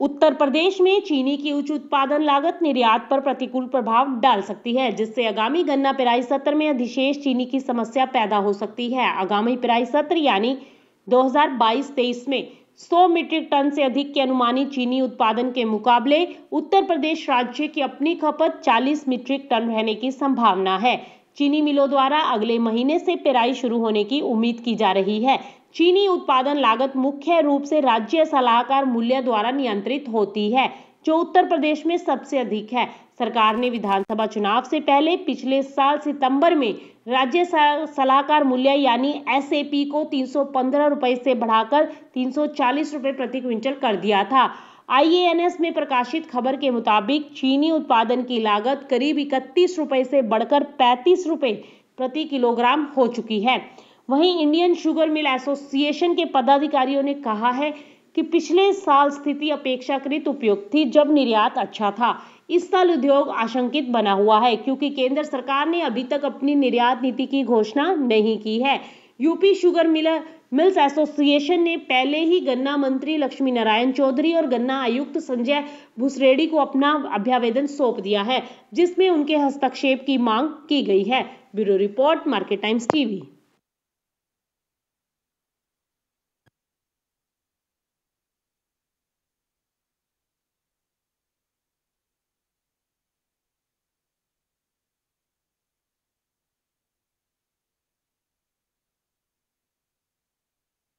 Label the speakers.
Speaker 1: उत्तर प्रदेश में चीनी की उच्च उत्पादन लागत निर्यात पर प्रतिकूल प्रभाव डाल सकती है जिससे आगामी गन्ना पिराई सत्र में अधिशेष चीनी की समस्या पैदा हो सकती है आगामी पिराई सत्र यानी 2022-23 में 100 मीट्रिक टन से अधिक के अनुमानित चीनी उत्पादन के मुकाबले उत्तर प्रदेश राज्य की अपनी खपत 40 मीट्रिक टन रहने की संभावना है चीनी मिलों द्वारा अगले महीने से पेराई शुरू होने की उम्मीद की जा रही है चीनी उत्पादन लागत मुख्य रूप से राज्य सलाहकार मूल्य द्वारा नियंत्रित होती है जो उत्तर प्रदेश में सबसे अधिक है सरकार ने विधानसभा चुनाव से पहले पिछले साल सितंबर में राज्य सलाहकार मूल्य यानी एस को तीन सौ से बढ़ाकर तीन सौ प्रति क्विंटल कर दिया था आईएएनएस में प्रकाशित खबर के मुताबिक चीनी उत्पादन की लागत करीब इकतीस रुपए से बढ़कर पैंतीस रुपए प्रति किलोग्राम हो चुकी है वहीं इंडियन शुगर मिल एसोसिएशन के पदाधिकारियों ने कहा है कि पिछले साल स्थिति अपेक्षाकृत उपयुक्त थी जब निर्यात अच्छा था इस साल उद्योग आशंकित बना हुआ है क्योंकि केंद्र सरकार ने अभी तक अपनी निर्यात नीति की घोषणा नहीं की है UP sugar miller mills association ने पहले ही गन्ना मंत्री लक्ष्मी नारायण चौधरी और गन्ना आयुक्त संजय भुसरेडी को अपना अभ्यावेदन सौंप दिया है जिसमें उनके हस्तक्षेप की मांग की गई है bureau report market times TV